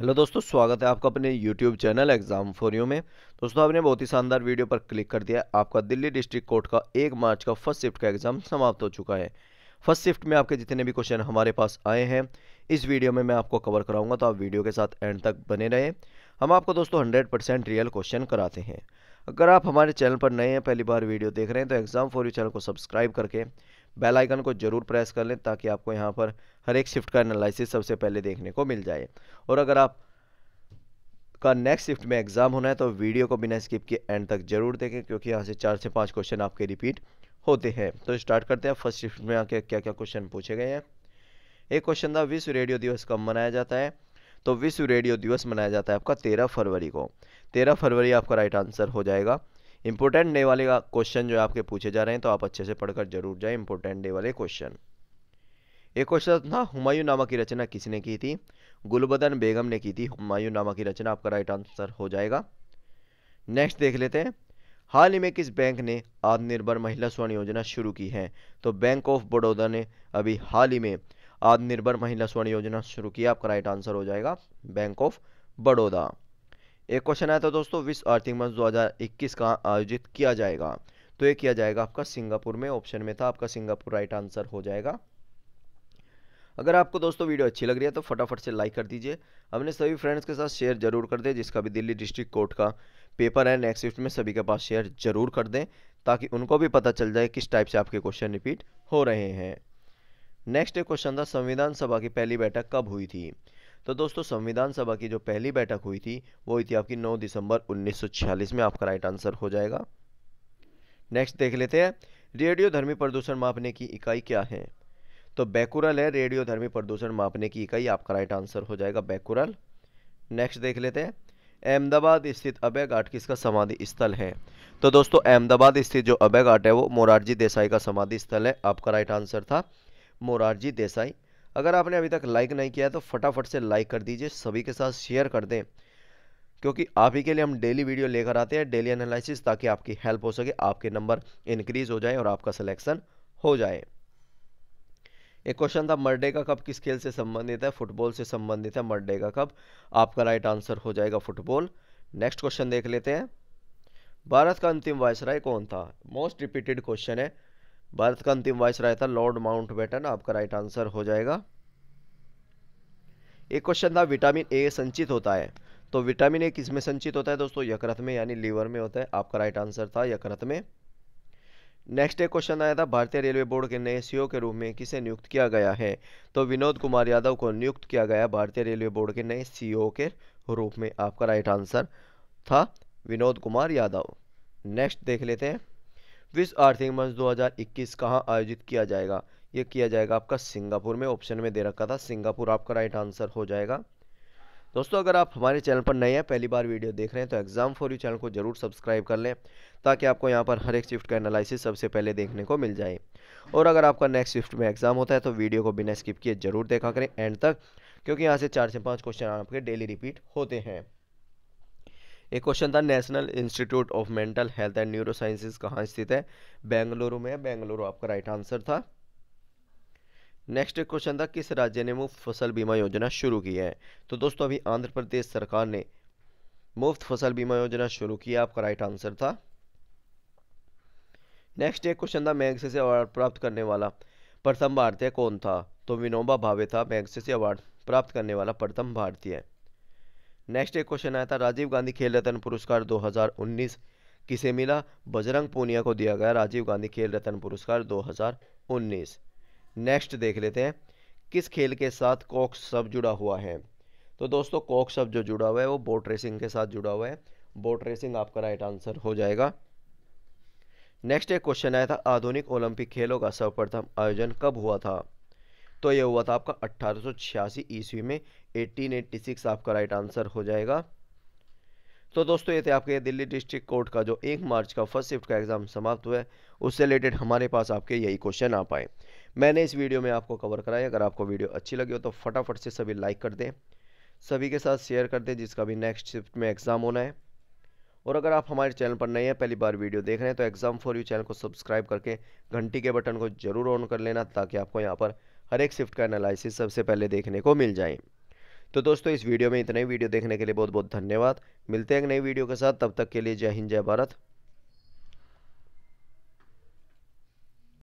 hello दोस्तों स्वागत है आपका अपने YouTube channel exam for you में दोस्तों आपने बहुत ही शानदार वीडियो पर क्लिक कर दिया आपका दिल्ली डिस्ट्रिक्ट कोर्ट का एक मार्च का फर्स्ट शिफ्ट का एग्जाम समाप्त हो चुका है फर्स्ट शिफ्ट में आपके जितने भी क्वेश्चन हमारे पास आए हैं इस वीडियो में मैं आपको कवर कराऊंगा तो आप वीडियो के साथ एंड तक बने रहे हम आपको दोस्तों हंड्रेड रियल क्वेश्चन कराते हैं अगर आप हमारे चैनल पर नए हैं पहली बार वीडियो देख रहे हैं तो एग्जाम फॉर यू चैनल को सब्सक्राइब करके बेल आइकन को जरूर प्रेस कर लें ताकि आपको यहाँ पर हर एक शिफ्ट का एनालिसिस सबसे पहले देखने को मिल जाए और अगर आप का नेक्स्ट शिफ्ट में एग्ज़ाम होना है तो वीडियो को बिना स्किप के एंड तक जरूर देखें क्योंकि यहाँ से चार से पाँच क्वेश्चन आपके रिपीट होते हैं तो स्टार्ट करते हैं फर्स्ट शिफ्ट में आके क्या क्या क्वेश्चन पूछे गए हैं एक क्वेश्चन था विश्व रेडियो दिवस कब मनाया जाता है तो विश्व रेडियो दिवस मनाया जाता है आपका तेरह फरवरी को तेरह फरवरी आपका राइट आंसर हो जाएगा इंपॉर्टेंट डे वाले का क्वेश्चन जो आपके पूछे जा रहे हैं तो आप अच्छे से पढ़कर जरूर जाए इंपॉर्टेंट डे वाले क्वेश्चन एक क्वेश्चन था हुमायूं नामा की रचना किसने की थी गुलबदन बेगम ने की थी हुमायूं नामा की रचना आपका राइट आंसर हो जाएगा नेक्स्ट देख लेते हैं हाल ही में किस बैंक ने आत्मनिर्भर महिला स्वर्ण योजना शुरू की है तो बैंक ऑफ बड़ौदा ने अभी हाल ही में आत्मनिर्भर महिला स्वर्ण योजना शुरू की आपका राइट आंसर हो जाएगा बैंक ऑफ बड़ौदा एक क्वेश्चन आया था दोस्तों विश्व आर्थिक मंच 2021 का आयोजित किया जाएगा तो ये किया जाएगा आपका सिंगापुर में ऑप्शन में था आपका सिंगापुर राइट आंसर हो जाएगा अगर आपको दोस्तों वीडियो अच्छी लग रही है तो फटाफट से लाइक कर दीजिए अपने सभी फ्रेंड्स के साथ शेयर जरूर कर दें जिसका भी दिल्ली डिस्ट्रिक्ट कोर्ट का पेपर है नेक्स्ट शिफ्ट में सभी के पास शेयर जरूर कर दें ताकि उनको भी पता चल जाए किस टाइप से आपके क्वेश्चन रिपीट हो रहे हैं नेक्स्ट क्वेश्चन था संविधान सभा की पहली बैठक कब हुई थी तो दोस्तों संविधान सभा की जो पहली बैठक हुई थी वो हुई थी आपकी 9 दिसंबर 1946 में आपका राइट आंसर हो जाएगा नेक्स्ट देख लेते हैं रेडियो धर्मी प्रदूषण मापने की इकाई क्या है तो बैकुरल है रेडियो धर्मी प्रदूषण मापने की इकाई आपका राइट आंसर हो जाएगा बैकुरल नेक्स्ट देख लेते हैं अहमदाबाद स्थित अभय घाट किसका समाधि स्थल है तो दोस्तों अहमदाबाद स्थित जो अभय घाट है वो मोरारजी देसाई का समाधि स्थल है आपका राइट आंसर था मोरारजी देसाई अगर आपने अभी तक लाइक नहीं किया है तो फटाफट से लाइक कर दीजिए सभी के साथ शेयर कर दें क्योंकि आप ही के लिए हम डेली वीडियो लेकर आते हैं डेली एनालिसिस ताकि आपकी हेल्प हो सके आपके नंबर इंक्रीज हो जाए और आपका सिलेक्शन हो जाए एक क्वेश्चन था मर्डे का कप किस खेल से संबंधित है फुटबॉल से संबंधित है मर्डे का कप आपका राइट आंसर हो जाएगा फुटबॉल नेक्स्ट क्वेश्चन देख लेते हैं भारत का अंतिम वायसराय कौन था मोस्ट रिपीटेड क्वेश्चन है भारत का अंतिम वाइस राय था लॉर्ड बेटन आपका राइट आंसर हो जाएगा एक क्वेश्चन था विटामिन ए संचित होता है तो विटामिन ए किस में संचित होता है दोस्तों यकृत में यानी लीवर में होता है आपका राइट आंसर था यकृत में नेक्स्ट एक क्वेश्चन आया था भारतीय रेलवे बोर्ड के नए सीओ e के रूप में किसे नियुक्त किया गया है तो विनोद कुमार यादव को नियुक्त किया गया भारतीय रेलवे बोर्ड के नए सीओ e के रूप में आपका राइट आंसर था विनोद कुमार यादव नेक्स्ट देख लेते हैं विश्व आर्थिक मंच 2021 कहां आयोजित किया जाएगा ये किया जाएगा आपका सिंगापुर में ऑप्शन में दे रखा था सिंगापुर आपका राइट आंसर हो जाएगा दोस्तों अगर आप हमारे चैनल पर नए हैं पहली बार वीडियो देख रहे हैं तो एग्जाम फॉर यू चैनल को जरूर सब्सक्राइब कर लें ताकि आपको यहाँ पर हर एक शिफ्ट का एनालिसिस सबसे पहले देखने को मिल जाए और अगर आपका नेक्स्ट शिफ्ट में एग्जाम होता है तो वीडियो को बिना स्किप किए जरूर देखा करें एंड तक क्योंकि यहाँ से चार से पाँच क्वेश्चन आपके डेली रिपीट होते हैं एक क्वेश्चन था national institute of mental health and neuro कहाँ स्थित है बेंगलुरु में बेंगलुरु आपका राइट आंसर था नेक्स्ट क्वेश्चन था किस राज्य ने मुफ्त फसल बीमा योजना शुरू की है तो दोस्तों अभी आंध्र प्रदेश सरकार ने मुफ्त फसल बीमा योजना शुरू की है आपका राइट आंसर था नेक्स्ट एक क्वेश्चन था मैगसे से अवार्ड प्राप्त करने वाला प्रथम भारतीय कौन था तो विनोबा भावे था मैगसे से अवार्ड प्राप्त करने वाला प्रथम भारतीय नेक्स्ट एक क्वेश्चन आया था राजीव गांधी खेल रत्न पुरस्कार 2019 किसे मिला बजरंग पूनिया को दिया गया राजीव गांधी खेल रत्न पुरस्कार 2019 नेक्स्ट देख लेते हैं किस खेल के साथ कॉक सब जुड़ा हुआ है तो दोस्तों कॉक सब जो जुड़ा हुआ है वो बोट रेसिंग के साथ जुड़ा हुआ है बोट रेसिंग आपका राइट आंसर हो जाएगा नेक्स्ट एक क्वेश्चन आया था आधुनिक ओलंपिक खेलों का सर्वप्रथम आयोजन कब हुआ था तो ये हुआ था आपका अट्ठारह ईस्वी में 1886 आपका राइट आंसर हो जाएगा तो दोस्तों ये थे आपके दिल्ली डिस्ट्रिक्ट कोर्ट का जो एक मार्च का फर्स्ट शिफ्ट का एग्ज़ाम समाप्त हुआ है उससे रिलेटेड हमारे पास आपके यही क्वेश्चन आ पाए मैंने इस वीडियो में आपको कवर कराया अगर आपको वीडियो अच्छी लगी हो तो फटाफट से सभी लाइक कर दें सभी के साथ शेयर कर दें जिसका भी नेक्स्ट शिफ्ट में एग्ज़ाम होना है और अगर आप हमारे चैनल पर नए हैं पहली बार वीडियो देख रहे हैं तो एग्ज़ाम फॉर यू चैनल को सब्सक्राइब करके घंटी के बटन को जरूर ऑन कर लेना ताकि आपको यहाँ पर हर एक शिफ्ट का एनालिसिस सबसे पहले देखने को मिल जाए तो दोस्तों इस वीडियो में इतने ही वीडियो देखने के लिए बहुत बहुत धन्यवाद मिलते हैं एक नई वीडियो के साथ तब तक के लिए जय हिंद जय भारत